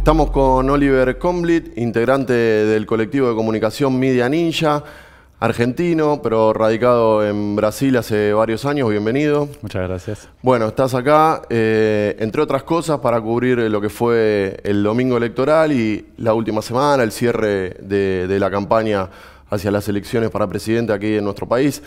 Estamos con Oliver Comblit, integrante del colectivo de comunicación Media Ninja, argentino, pero radicado en Brasil hace varios años. Bienvenido. Muchas gracias. Bueno, estás acá, eh, entre otras cosas, para cubrir lo que fue el domingo electoral y la última semana, el cierre de, la campaña hacia las elecciones para presidente aquí en nuestro país.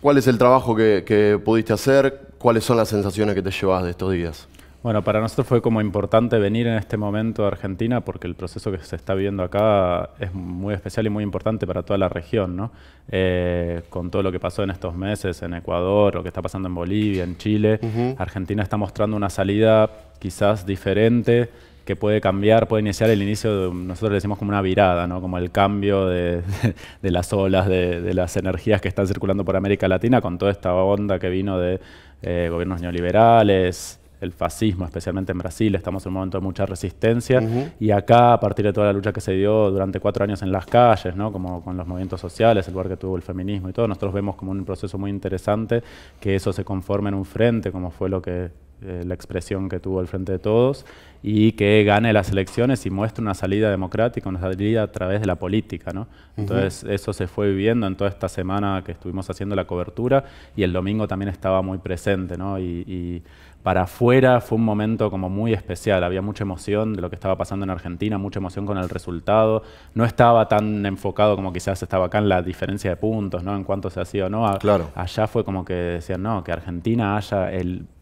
¿Cuál es el trabajo que, pudiste hacer? ¿Cuáles son las sensaciones que te llevas de estos días? Bueno, para nosotros fue como importante venir en este momento a Argentina porque el proceso que se está viviendo acá es muy especial y muy importante para toda la región, ¿no? Eh, con todo lo que pasó en estos meses en Ecuador, lo que está pasando en Bolivia, en Chile, Argentina está mostrando una salida quizás diferente que puede cambiar, puede iniciar el inicio, de, nosotros decimos como una virada, ¿no? como el cambio de, las olas, de, las energías que están circulando por América Latina con toda esta onda que vino de eh, gobiernos neoliberales, el fascismo, especialmente en Brasil, estamos en un momento de mucha resistencia. Y acá, a partir de toda la lucha que se dio durante cuatro años en las calles, ¿no? como con los movimientos sociales, el lugar que tuvo el feminismo y todo, nosotros vemos como un proceso muy interesante que eso se conforme en un frente, como fue lo que eh, la expresión que tuvo el Frente de Todos, y que gane las elecciones y muestre una salida democrática, una salida a través de la política. ¿no? Entonces eso se fue viviendo en toda esta semana que estuvimos haciendo la cobertura y el domingo también estaba muy presente. ¿no? y para afuera fue un momento como muy especial, había mucha emoción de lo que estaba pasando en Argentina, mucha emoción con el resultado, no estaba tan enfocado como quizás estaba acá en la diferencia de puntos, ¿no? En cuánto se hacía o no. claro. Allá fue como que decían, no, que Argentina haya,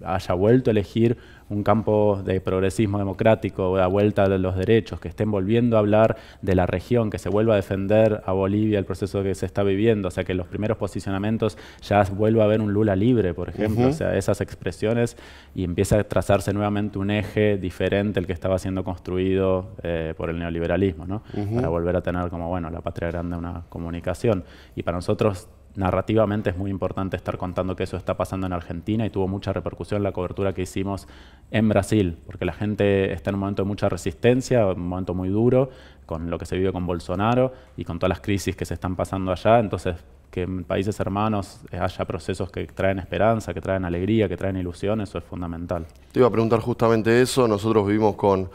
haya vuelto a elegir un campo de progresismo democrático, de la vuelta de los derechos, que estén volviendo a hablar de la región, que se vuelva a defender a Bolivia el proceso que se está viviendo, o sea, que los primeros posicionamientos ya vuelva a haber un Lula libre, por ejemplo, o sea, esas expresiones y empieza a trazarse nuevamente un eje diferente al que estaba siendo construido eh, por el neoliberalismo, ¿no? Para volver a tener como, bueno, la patria grande una comunicación. Y para nosotros narrativamente es muy importante estar contando que eso está pasando en Argentina y tuvo mucha repercusión la cobertura que hicimos en Brasil, porque la gente está en un momento de mucha resistencia, un momento muy duro, con lo que se vive con Bolsonaro y con todas las crisis que se están pasando allá, entonces que en países hermanos haya procesos que traen esperanza, que traen alegría, que traen ilusión, eso es fundamental. Te iba a preguntar justamente eso, nosotros vivimos con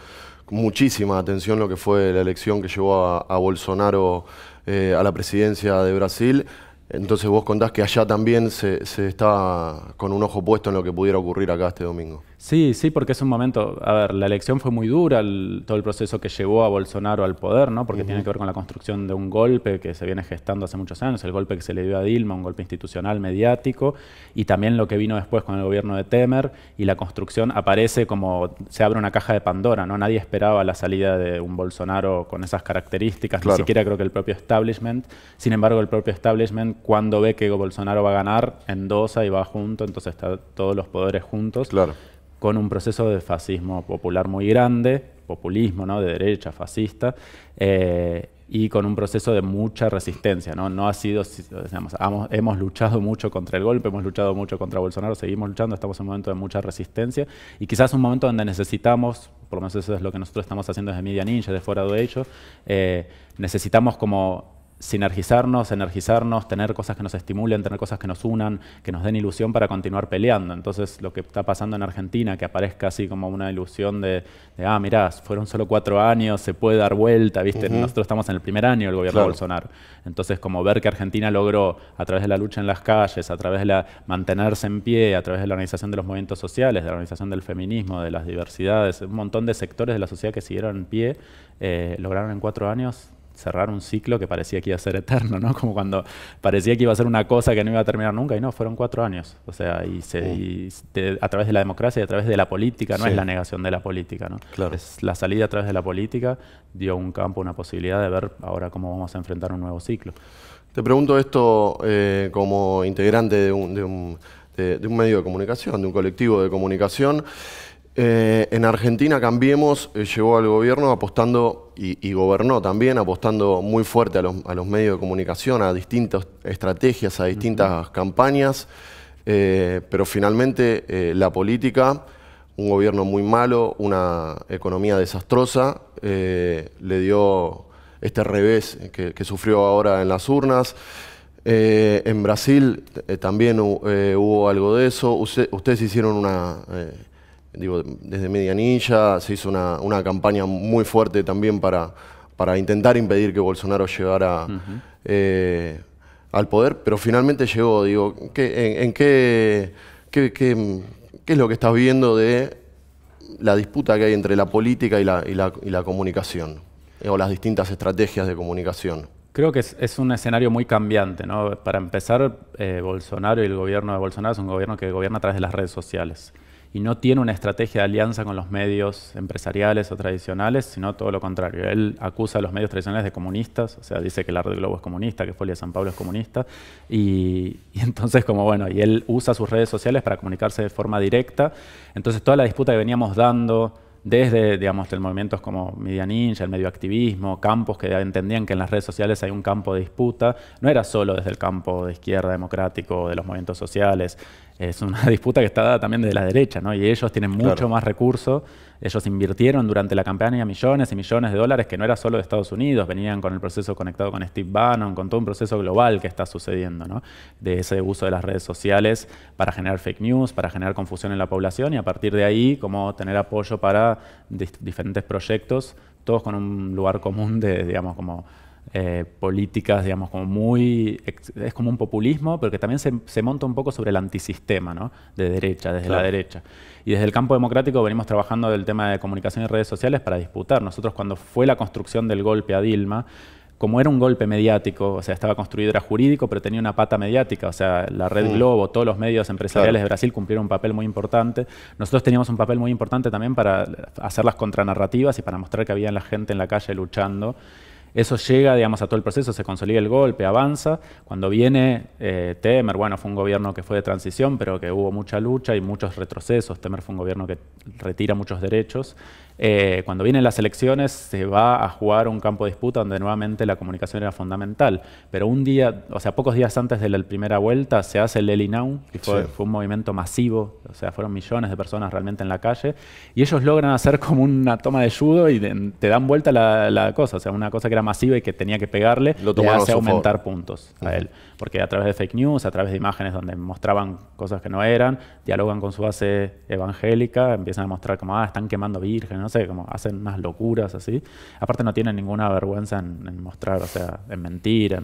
muchísima atención lo que fue la elección que llevó a, Bolsonaro eh, a la presidencia de Brasil. Entonces vos contás que allá también se, se está con un ojo puesto en lo que pudiera ocurrir acá este domingo. Sí, sí, porque es un momento, a ver, la elección fue muy dura, todo el proceso que llevó a Bolsonaro al poder, ¿no? Porque tiene que ver con la construcción de un golpe que se viene gestando hace muchos años, el golpe que se le dio a Dilma, un golpe institucional, mediático, y también lo que vino después con el gobierno de Temer, y la construcción aparece como se abre una caja de Pandora, ¿no? Nadie esperaba la salida de un Bolsonaro con esas características, ni siquiera creo que el propio establishment. Sin embargo, el propio establishment, cuando ve que Bolsonaro va a ganar, endosa y va junto, entonces están todos los poderes juntos. Claro con un proceso de fascismo popular muy grande, populismo ¿no? de derecha, fascista, eh, y con un proceso de mucha resistencia. No, no ha sido, digamos, hemos, luchado mucho contra el golpe, hemos luchado mucho contra Bolsonaro, seguimos luchando, estamos en un momento de mucha resistencia y quizás un momento donde necesitamos, por lo menos eso es lo que nosotros estamos haciendo desde Media Ninja, de fuera de ello, eh, necesitamos como sinergizarnos, energizarnos, tener cosas que nos estimulen, tener cosas que nos unan, que nos den ilusión para continuar peleando. Entonces, lo que está pasando en Argentina, que aparezca así como una ilusión de, ah, mirá, fueron solo cuatro años, se puede dar vuelta, ¿viste? Nosotros estamos en el primer año del gobierno de Bolsonaro. Entonces, como ver que Argentina logró, a través de la lucha en las calles, a través de la mantenerse en pie, a través de la organización de los movimientos sociales, de la organización del feminismo, de las diversidades, un montón de sectores de la sociedad que siguieron en pie, eh, lograron en cuatro años cerrar un ciclo que parecía que iba a ser eterno, ¿no? Como cuando parecía que iba a ser una cosa que no iba a terminar nunca y no, fueron cuatro años. O sea, y, uh. a través de la democracia y a través de la política, no es la negación de la política, ¿no? la salida a través de la política dio un campo, una posibilidad de ver ahora cómo vamos a enfrentar un nuevo ciclo. Te pregunto esto eh, como integrante de, un medio de comunicación, de un colectivo de comunicación, eh, en Argentina Cambiemos eh, llegó al gobierno apostando y, gobernó también apostando muy fuerte a los, medios de comunicación, a distintas estrategias, a distintas campañas, eh, pero finalmente la política, un gobierno muy malo, una economía desastrosa, le dio este revés que, sufrió ahora en las urnas. en Brasil también hubo algo de eso. ustedes hicieron una digo, desde Medianilla se hizo una, campaña muy fuerte también para, intentar impedir que Bolsonaro llegara eh, al poder, pero finalmente llegó. Digo, ¿qué, en, qué, es lo que estás viendo de la disputa que hay entre la política y la, comunicación? Eh, o las distintas estrategias de comunicación. Creo que es, un escenario muy cambiante, ¿no? Para empezar, eh, Bolsonaro y el gobierno de Bolsonaro es un gobierno que gobierna a través de las redes sociales y no tiene una estrategia de alianza con los medios empresariales o tradicionales, sino todo lo contrario. Él acusa a los medios tradicionales de comunistas, o sea, dice que la Red Globo es comunista, que Folia de San Pablo es comunista, y, entonces como bueno, y él usa sus redes sociales para comunicarse de forma directa, entonces toda la disputa que veníamos dando desde, digamos, el movimientos como Media Ninja, el medio activismo, campos que entendían que en las redes sociales hay un campo de disputa, no era solo desde el campo de izquierda democrático, de los movimientos sociales, es una disputa que está dada también de la derecha, ¿no? Y ellos tienen mucho más recursos. Ellos invirtieron durante la campaña millones y millones de dólares, que no era solo de Estados Unidos, venían con el proceso conectado con Steve Bannon, con todo un proceso global que está sucediendo, ¿no? De ese uso de las redes sociales para generar fake news, para generar confusión en la población y a partir de ahí, como tener apoyo para diferentes proyectos, todos con un lugar común de, digamos, como eh, políticas, digamos, como muy... es como un populismo, pero que también se, se monta un poco sobre el antisistema, ¿no? De derecha, desde la derecha. Y desde el campo democrático venimos trabajando del tema de comunicación y redes sociales para disputar. Nosotros cuando fue la construcción del golpe a Dilma, como era un golpe mediático, o sea, estaba construido, era jurídico, pero tenía una pata mediática, o sea, la Red mm. Globo, todos los medios empresariales de Brasil cumplieron un papel muy importante. Nosotros teníamos un papel muy importante también para hacer las contranarrativas y para mostrar que había la gente en la calle luchando. Eso llega, digamos, a todo el proceso, se consolida el golpe, avanza. Cuando viene eh, Temer, bueno, fue un gobierno que fue de transición, pero que hubo mucha lucha y muchos retrocesos. Temer fue un gobierno que retira muchos derechos. Eh, cuando vienen las elecciones se va a jugar un campo de disputa donde nuevamente la comunicación era fundamental. Pero un día, o sea, pocos días antes de la primera vuelta se hace el Eli Now, fue, un movimiento masivo, o sea, fueron millones de personas realmente en la calle, y ellos logran hacer como una toma de judo y te dan vuelta la, cosa, o sea, una cosa que era masiva y que tenía que pegarle, Lo le hace aumentar puntos a él. Porque a través de fake news, a través de imágenes donde mostraban cosas que no eran, dialogan con su base evangélica, empiezan a mostrar como, ah, están quemando vírgenes, no sé, como hacen más locuras así. Aparte no tienen ninguna vergüenza en, mostrar, o sea, en mentir,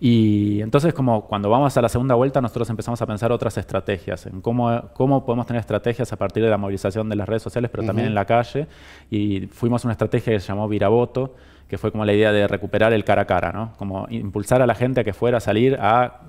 Y entonces como cuando vamos a la segunda vuelta nosotros empezamos a pensar otras estrategias, en cómo, cómo podemos tener estrategias a partir de la movilización de las redes sociales, pero también en la calle. Y fuimos a una estrategia que se llamó Viraboto, que fue como la idea de recuperar el cara a cara, ¿no? Como impulsar a la gente a que fuera a salir a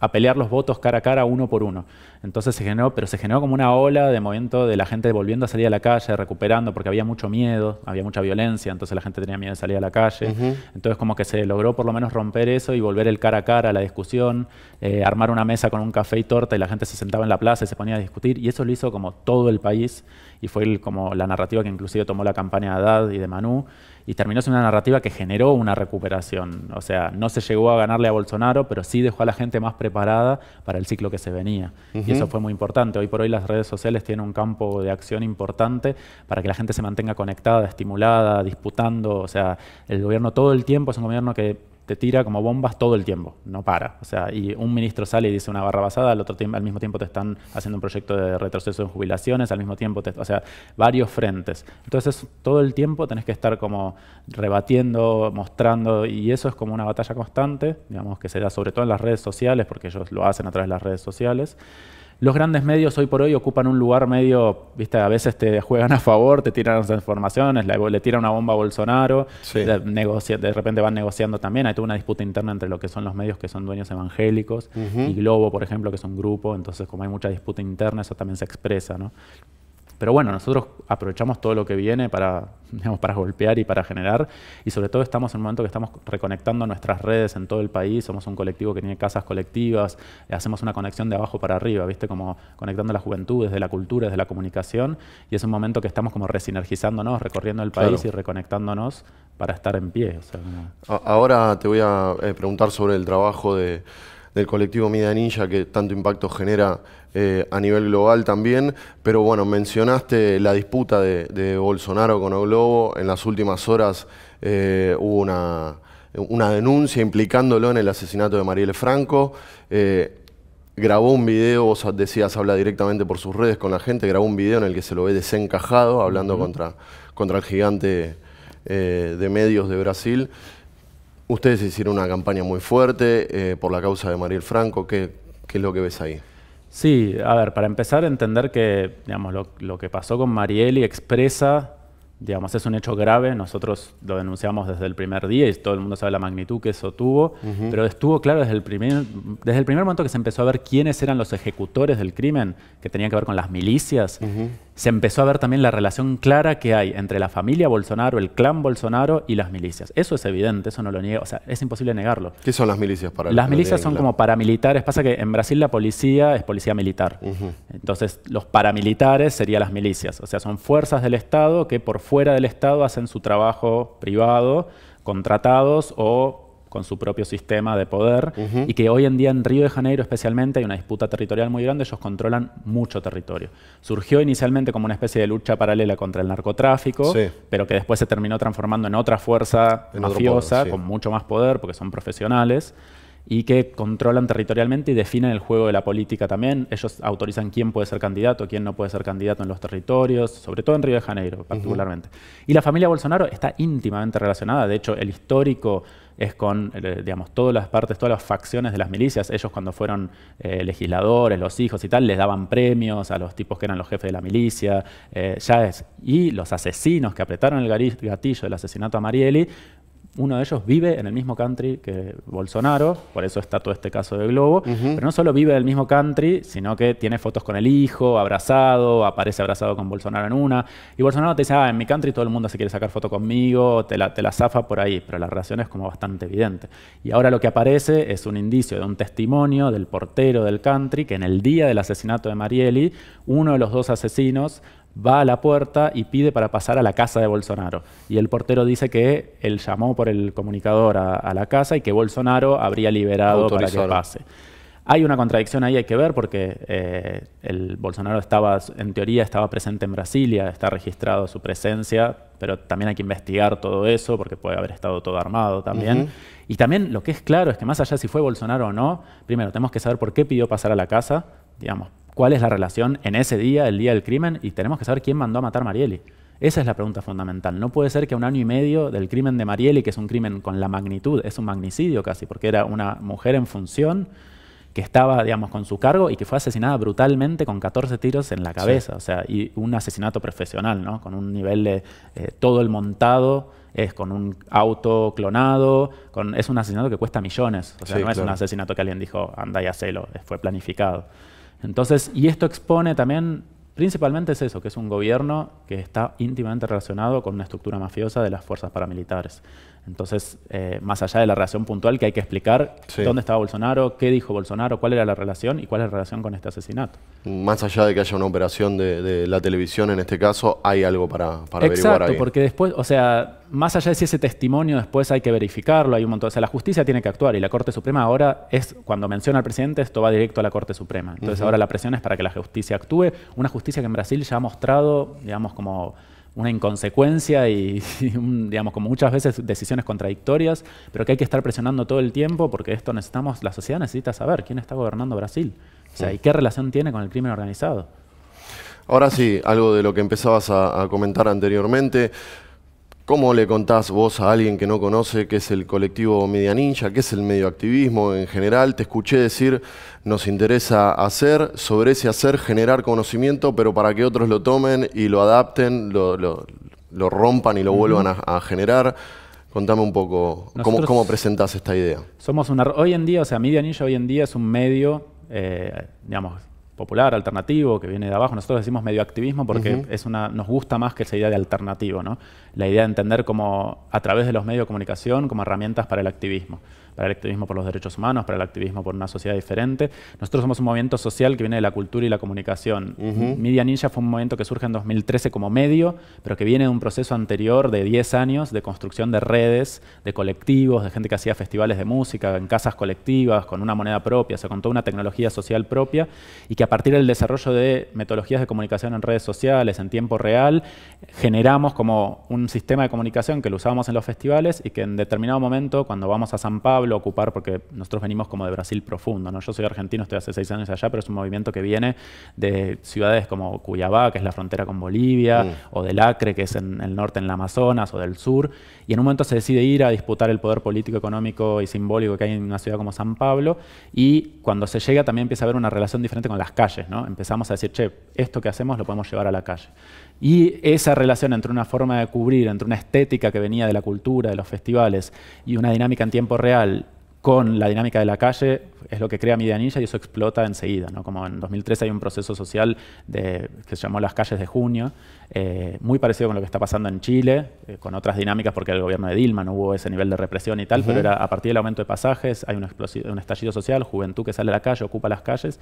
a pelear los votos cara a cara uno por uno. Entonces se generó, pero se generó como una ola de movimiento de la gente volviendo a salir a la calle, recuperando, porque había mucho miedo, había mucha violencia, entonces la gente tenía miedo de salir a la calle. Entonces como que se logró por lo menos romper eso y volver el cara a cara a la discusión, eh, armar una mesa con un café y torta y la gente se sentaba en la plaza y se ponía a discutir. Y eso lo hizo como todo el país y fue como la narrativa que inclusive tomó la campaña de Haddad y de Manu y terminó siendo una narrativa que generó una recuperación. O sea, no se llegó a ganarle a Bolsonaro, pero sí dejó a la gente más preparada para el ciclo que se venía. Y eso fue muy importante. Hoy por hoy las redes sociales tienen un campo de acción importante para que la gente se mantenga conectada, estimulada, disputando. O sea, el gobierno todo el tiempo es un gobierno que te tira como bombas todo el tiempo, no para. O sea, y un ministro sale y dice una barra basada, al, otro al mismo tiempo te están haciendo un proyecto de retroceso en jubilaciones, al mismo tiempo, o sea, varios frentes. Entonces, todo el tiempo tenés que estar como rebatiendo, mostrando, y eso es como una batalla constante, digamos, que se da sobre todo en las redes sociales, porque ellos lo hacen a través de las redes sociales los grandes medios hoy por hoy ocupan un lugar medio, viste, a veces te juegan a favor, te tiran las informaciones, le, le tiran una bomba a Bolsonaro, de, repente van negociando también. Hay toda una disputa interna entre lo que son los medios que son dueños evangélicos y Globo, por ejemplo, que es un grupo. Entonces, como hay mucha disputa interna, eso también se expresa, ¿no? Pero bueno, nosotros aprovechamos todo lo que viene para, digamos, para golpear y para generar. Y sobre todo estamos en un momento que estamos reconectando nuestras redes en todo el país. Somos un colectivo que tiene casas colectivas. Eh, hacemos una conexión de abajo para arriba, ¿viste? Como conectando la juventud desde la cultura, desde la comunicación. Y es un momento que estamos como resinergizándonos, recorriendo el país y reconectándonos para estar en pie. Ahora te voy a eh, preguntar sobre el trabajo de del colectivo Mida Ninja que tanto impacto genera eh, a nivel global también. Pero bueno, mencionaste la disputa de, Bolsonaro con Globo. En las últimas horas eh, hubo una, denuncia implicándolo en el asesinato de Mariel Franco. Eh, grabó un video, vos decías, habla directamente por sus redes con la gente, grabó un video en el que se lo ve desencajado, hablando contra, contra el gigante de medios de Brasil. Ustedes hicieron una campaña muy fuerte eh, por la causa de Mariel Franco. ¿Qué, es lo que ves ahí? Sí, a ver, para empezar a entender que digamos, lo, que pasó con Mariel y expresa, digamos, es un hecho grave. Nosotros lo denunciamos desde el primer día y todo el mundo sabe la magnitud que eso tuvo, pero estuvo claro desde el, primer, desde el primer momento que se empezó a ver quiénes eran los ejecutores del crimen, que tenían que ver con las milicias se empezó a ver también la relación clara que hay entre la familia Bolsonaro, el clan Bolsonaro y las milicias. Eso es evidente, eso no lo niega, o sea, es imposible negarlo. ¿Qué son las milicias para Las milicias son como paramilitares, pasa que en Brasil la policía es policía militar. Entonces, los paramilitares serían las milicias, o sea, son fuerzas del Estado que por fuera del Estado hacen su trabajo privado, contratados o con su propio sistema de poder y que hoy en día en Río de Janeiro especialmente hay una disputa territorial muy grande, ellos controlan mucho territorio. Surgió inicialmente como una especie de lucha paralela contra el narcotráfico, pero que después se terminó transformando en otra fuerza mafiosa con mucho más poder porque son profesionales y que controlan territorialmente y definen el juego de la política también. Ellos autorizan quién puede ser candidato, quién no puede ser candidato en los territorios, sobre todo en Río de Janeiro particularmente. Y la familia Bolsonaro está íntimamente relacionada, de hecho el histórico es con, eh, digamos, todas las partes, todas las facciones de las milicias. Ellos cuando fueron eh, legisladores, los hijos y tal, les daban premios a los tipos que eran los jefes de la milicia. Eh, ya es, y los asesinos que apretaron el gatillo del asesinato a Marieli uno de ellos vive en el mismo country que Bolsonaro, por eso está todo este caso de Globo, pero no solo vive en el mismo country, sino que tiene fotos con el hijo, abrazado, aparece abrazado con Bolsonaro en una, y Bolsonaro te dice, ah, en mi country todo el mundo se quiere sacar foto conmigo, te la, zafa por ahí, pero la relación es como bastante evidente. Y ahora lo que aparece es un indicio de un testimonio del portero del country que en el día del asesinato de Marieli, uno de los dos asesinos, va a la puerta y pide para pasar a la casa de Bolsonaro. Y el portero dice que él llamó por el comunicador a, la casa y que Bolsonaro habría liberado para que pase. Hay una contradicción ahí, hay que ver, porque eh, el Bolsonaro estaba, en teoría, estaba presente en Brasilia, está registrado su presencia, pero también hay que investigar todo eso, porque puede haber estado todo armado también. Y también lo que es claro es que más allá si fue Bolsonaro o no, primero tenemos que saber por qué pidió pasar a la casa, digamos, cuál es la relación en ese día, el día del crimen, y tenemos que saber quién mandó a matar a Marieli. Esa es la pregunta fundamental. No puede ser que un año y medio del crimen de Marieli, que es un crimen con la magnitud, es un magnicidio casi, porque era una mujer en función que estaba, digamos, con su cargo y que fue asesinada brutalmente con 14 tiros en la cabeza, o sea, y un asesinato profesional, ¿no? Con un nivel de eh, todo el montado, es con un auto clonado, con, es un asesinato que cuesta millones, o sea, no es un asesinato que alguien dijo, anda y hacelo, fue planificado. Entonces, y esto expone también, principalmente es eso, que es un gobierno que está íntimamente relacionado con una estructura mafiosa de las fuerzas paramilitares. Entonces, eh, más allá de la relación puntual que hay que explicar, dónde estaba Bolsonaro, qué dijo Bolsonaro, cuál era la relación y cuál es la relación con este asesinato. Más allá de que haya una operación de, la televisión en este caso, hay algo para, averiguar. Exacto, porque después, o sea, más allá de si ese testimonio después hay que verificarlo, hay un montón. O sea, la justicia tiene que actuar y la Corte Suprema ahora es, cuando menciona al presidente, esto va directo a la Corte Suprema. Entonces, ahora la presión es para que la justicia actúe. Una justicia que en Brasil ya ha mostrado, digamos, como una inconsecuencia y, digamos, como muchas veces decisiones contradictorias, pero que hay que estar presionando todo el tiempo porque esto necesitamos, la sociedad necesita saber quién está gobernando Brasil, o sea, mm. y qué relación tiene con el crimen organizado. Ahora sí, algo de lo que empezabas a comentar anteriormente. ¿Cómo le contás vos a alguien que no conoce qué es el colectivo Media Ninja, qué es el medioactivismo en general? Te escuché decir, nos interesa hacer, sobre ese hacer generar conocimiento, pero para que otros lo tomen y lo adapten, lo, rompan y lo vuelvan a, generar. Contame un poco cómo, cómo presentás esta idea. Somos una, hoy en día, o sea, Media Ninja hoy en día es un medio, eh, digamos, popular, alternativo, que viene de abajo. Nosotros decimos medio activismo porque es una, nos gusta más que esa idea de alternativo, ¿no? La idea de entender como a través de los medios de comunicación como herramientas para el activismo para el activismo por los derechos humanos, para el activismo por una sociedad diferente. Nosotros somos un movimiento social que viene de la cultura y la comunicación. Media Ninja fue un movimiento que surge en 2013 como medio, pero que viene de un proceso anterior de 10 años de construcción de redes, de colectivos, de gente que hacía festivales de música, en casas colectivas, con una moneda propia, con se una tecnología social propia, y que a partir del desarrollo de metodologías de comunicación en redes sociales, en tiempo real, generamos como un sistema de comunicación que lo usábamos en los festivales y que en determinado momento, cuando vamos a San ocupar, porque nosotros venimos como de Brasil profundo, ¿no? Yo soy argentino, estoy hace seis años allá, pero es un movimiento que viene de ciudades como Cuyabá, que es la frontera con Bolivia, mm. o del Acre, que es en el norte en la Amazonas, o del sur, y en un momento se decide ir a disputar el poder político, económico y simbólico que hay en una ciudad como San Pablo, y cuando se llega también empieza a haber una relación diferente con las calles, ¿no? Empezamos a decir, che, esto que hacemos lo podemos llevar a la calle. Y esa relación entre una forma de cubrir, entre una estética que venía de la cultura, de los festivales, y una dinámica en tiempo real con la dinámica de la calle es lo que crea Media y eso explota enseguida. ¿no? Como en 2013 hay un proceso social que se llamó las calles de junio, eh, muy parecido con lo que está pasando en Chile, eh, con otras dinámicas porque el gobierno de Dilma no hubo ese nivel de represión y tal, pero era a partir del aumento de pasajes, hay un, un estallido social, juventud que sale a la calle, ocupa las calles.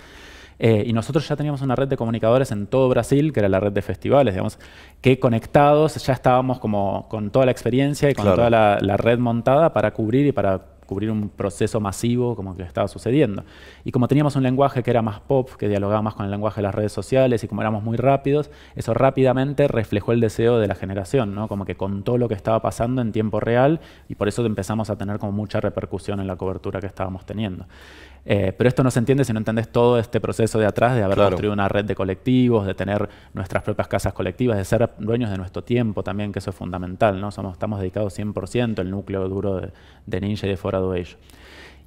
Eh, y nosotros ya teníamos una red de comunicadores en todo Brasil, que era la red de festivales, digamos, que conectados ya estábamos como con toda la experiencia y con toda la red montada para cubrir y para cubrir un proceso masivo como que estaba sucediendo. Y como teníamos un lenguaje que era más pop, que dialogaba más con el lenguaje de las redes sociales y como éramos muy rápidos, eso rápidamente reflejó el deseo de la generación, ¿no? como que contó lo que estaba pasando en tiempo real y por eso empezamos a tener como mucha repercusión en la cobertura que estábamos teniendo. Eh, pero esto no se entiende si no entendés todo este proceso de atrás, de haber construido una red de colectivos, de tener nuestras propias casas colectivas, de ser dueños de nuestro tiempo también, que eso es fundamental. ¿no? Somos, estamos dedicados 100%, el núcleo duro de, de Ninja y de Fora significado ello.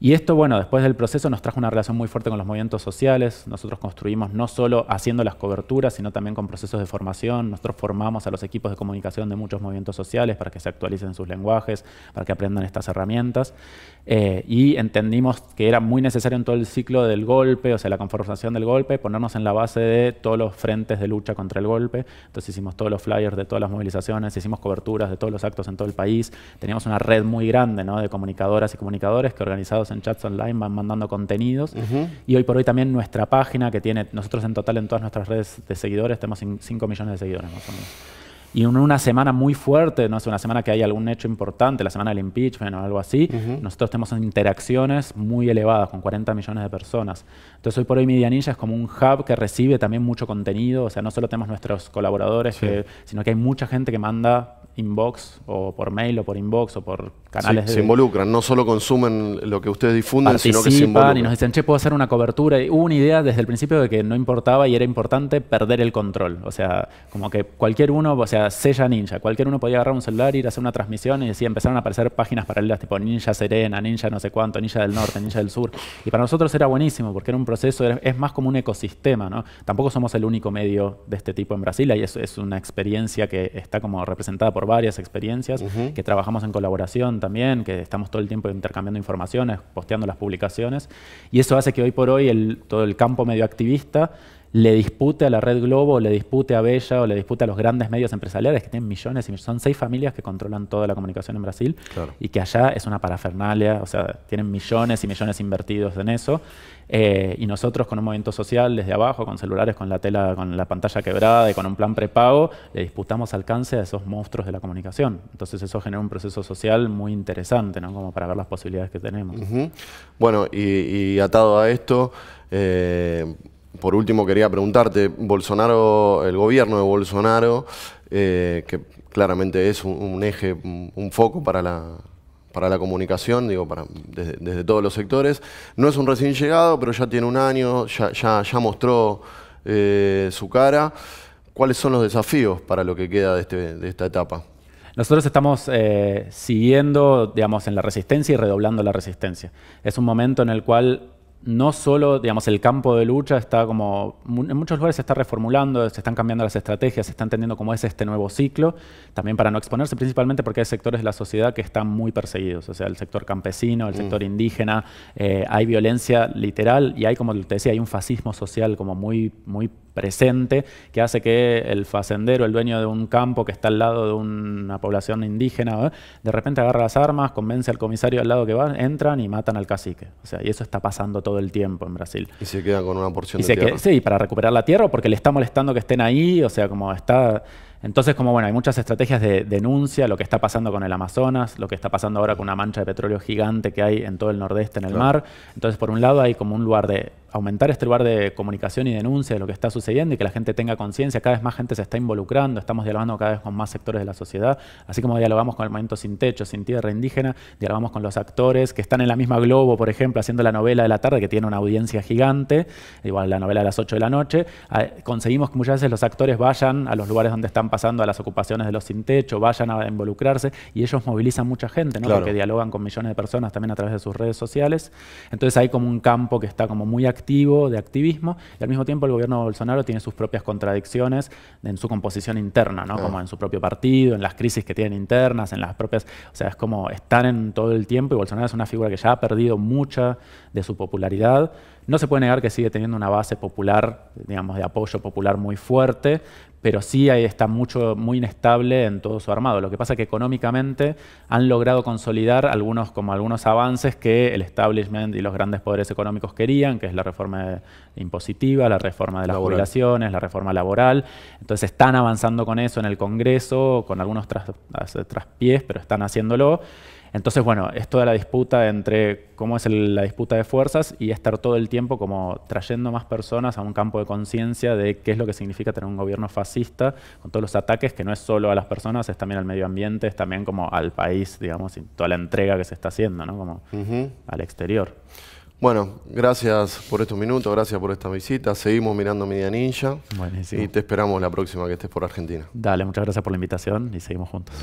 Y esto, bueno, después del proceso nos trajo una relación muy fuerte con los movimientos sociales. Nosotros construimos no solo haciendo las coberturas, sino también con procesos de formación. Nosotros formamos a los equipos de comunicación de muchos movimientos sociales para que se actualicen sus lenguajes, para que aprendan estas herramientas. Eh, y entendimos que era muy necesario en todo el ciclo del golpe, o sea, la conformación del golpe, ponernos en la base de todos los frentes de lucha contra el golpe. Entonces hicimos todos los flyers de todas las movilizaciones, hicimos coberturas de todos los actos en todo el país. Teníamos una red muy grande ¿no? de comunicadoras y comunicadores que organizados en chats online van mandando contenidos. Y hoy por hoy también nuestra página que tiene, nosotros en total en todas nuestras redes de seguidores tenemos 5 millones de seguidores más o menos y en una semana muy fuerte, no sé, una semana que hay algún hecho importante, la semana del impeachment o algo así, nosotros tenemos interacciones muy elevadas con 40 millones de personas. Entonces hoy por hoy Medianilla es como un hub que recibe también mucho contenido, o sea, no solo tenemos nuestros colaboradores, sino que hay mucha gente que manda inbox o por mail o por inbox o por canales. de... Se involucran, no solo consumen lo que ustedes difunden, sino que se involucran. y nos dicen, che, puedo hacer una cobertura. Y hubo una idea desde el principio de que no importaba y era importante perder el control. O sea, como que cualquier uno, o sea, Sella Ninja. Cualquier uno podía agarrar un celular, ir a hacer una transmisión y decía, empezaron a aparecer páginas paralelas tipo Ninja Serena, Ninja no sé cuánto, Ninja del Norte, Ninja del Sur. Y para nosotros era buenísimo porque era un proceso, es más como un ecosistema, ¿no? Tampoco somos el único medio de este tipo en Brasil, y es, es una experiencia que está como representada por varias experiencias, que trabajamos en colaboración también, que estamos todo el tiempo intercambiando informaciones, posteando las publicaciones, y eso hace que hoy por hoy el, todo el campo medio activista le dispute a la Red Globo, le dispute a Bella, o le dispute a los grandes medios empresariales que tienen millones y son seis familias que controlan toda la comunicación en Brasil y que allá es una parafernalia, o sea, tienen millones y millones invertidos en eso. Eh, y nosotros con un movimiento social desde abajo, con celulares, con la tela, con la pantalla quebrada y con un plan prepago, le disputamos alcance a esos monstruos de la comunicación. Entonces eso genera un proceso social muy interesante, ¿no? Como para ver las posibilidades que tenemos. Bueno, y, atado a esto, eh, por último, quería preguntarte, Bolsonaro, el gobierno de Bolsonaro, eh, que claramente es un, eje, un foco para la, para la comunicación, digo, para, desde, todos los sectores, no es un recién llegado, pero ya tiene un año, ya, ya, mostró eh, su cara. ¿Cuáles son los desafíos para lo que queda de, este, esta etapa? Nosotros estamos eh, siguiendo, digamos, en la resistencia y redoblando la resistencia. Es un momento en el cual no solo, digamos, el campo de lucha está como, en muchos lugares se está reformulando, se están cambiando las estrategias, se está entendiendo cómo es este nuevo ciclo, también para no exponerse, principalmente porque hay sectores de la sociedad que están muy perseguidos, o sea, el sector campesino, el mm. sector indígena, eh, hay violencia literal y hay, como te decía, hay un fascismo social como muy, muy presente que hace que el facendero, el dueño de un campo que está al lado de una población indígena, ¿eh? de repente agarra las armas, convence al comisario al lado que va, entran y matan al cacique. O sea, y eso está pasando todo el tiempo en Brasil. Y se queda con una porción de la tierra. sí, para recuperar la tierra porque le está molestando que estén ahí, o sea, como está entonces, como bueno, hay muchas estrategias de denuncia, lo que está pasando con el Amazonas, lo que está pasando ahora con una mancha de petróleo gigante que hay en todo el nordeste, en el mar. Entonces, por un lado, hay como un lugar de aumentar este lugar de comunicación y denuncia de lo que está sucediendo y que la gente tenga conciencia. Cada vez más gente se está involucrando, estamos dialogando cada vez con más sectores de la sociedad. Así como dialogamos con el movimiento Sin Techo, Sin Tierra Indígena, dialogamos con los actores que están en la misma Globo, por ejemplo, haciendo la novela de la tarde, que tiene una audiencia gigante, igual la novela de las 8 de la noche. Ah, conseguimos que muchas veces los actores vayan a los lugares donde están pasando a las ocupaciones de los sin techo, vayan a involucrarse y ellos movilizan mucha gente, ¿no? Porque dialogan con millones de personas también a través de sus redes sociales. Entonces hay como un campo que está como muy activo de activismo y al mismo tiempo el gobierno de Bolsonaro tiene sus propias contradicciones en su composición interna, ¿no? Ah. Como en su propio partido, en las crisis que tienen internas, en las propias, o sea, es como están en todo el tiempo y Bolsonaro es una figura que ya ha perdido mucha de su popularidad. No se puede negar que sigue teniendo una base popular, digamos, de apoyo popular muy fuerte, pero sí está mucho, muy inestable en todo su armado. Lo que pasa es que económicamente han logrado consolidar algunos, como algunos avances que el establishment y los grandes poderes económicos querían, que es la reforma impositiva, la reforma de las jubilaciones, la reforma laboral. Entonces están avanzando con eso en el Congreso, con algunos tras, traspiés, pero están haciéndolo. Entonces, bueno, es toda la disputa entre cómo es la disputa de fuerzas y estar todo el tiempo como trayendo más personas a un campo de conciencia de qué es lo que significa tener un gobierno fascista, con todos los ataques que no es solo a las personas, es también al medio ambiente, es también como al país, digamos, y toda la entrega que se está haciendo, ¿no? Como al exterior. Bueno, gracias por estos minutos, gracias por esta visita. Seguimos mirando Media Ninja. Buenísimo. Y te esperamos la próxima que estés por Argentina. Dale, muchas gracias por la invitación y seguimos juntos.